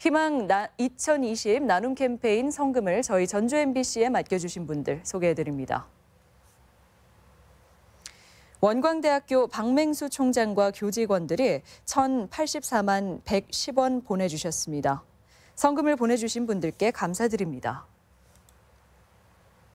희망 나, 2020 나눔 캠페인 성금을 저희 전주 MBC에 맡겨주신 분들 소개해드립니다. 원광대학교 박맹수 총장과 교직원들이 1,084만 110원 보내주셨습니다. 성금을 보내주신 분들께 감사드립니다.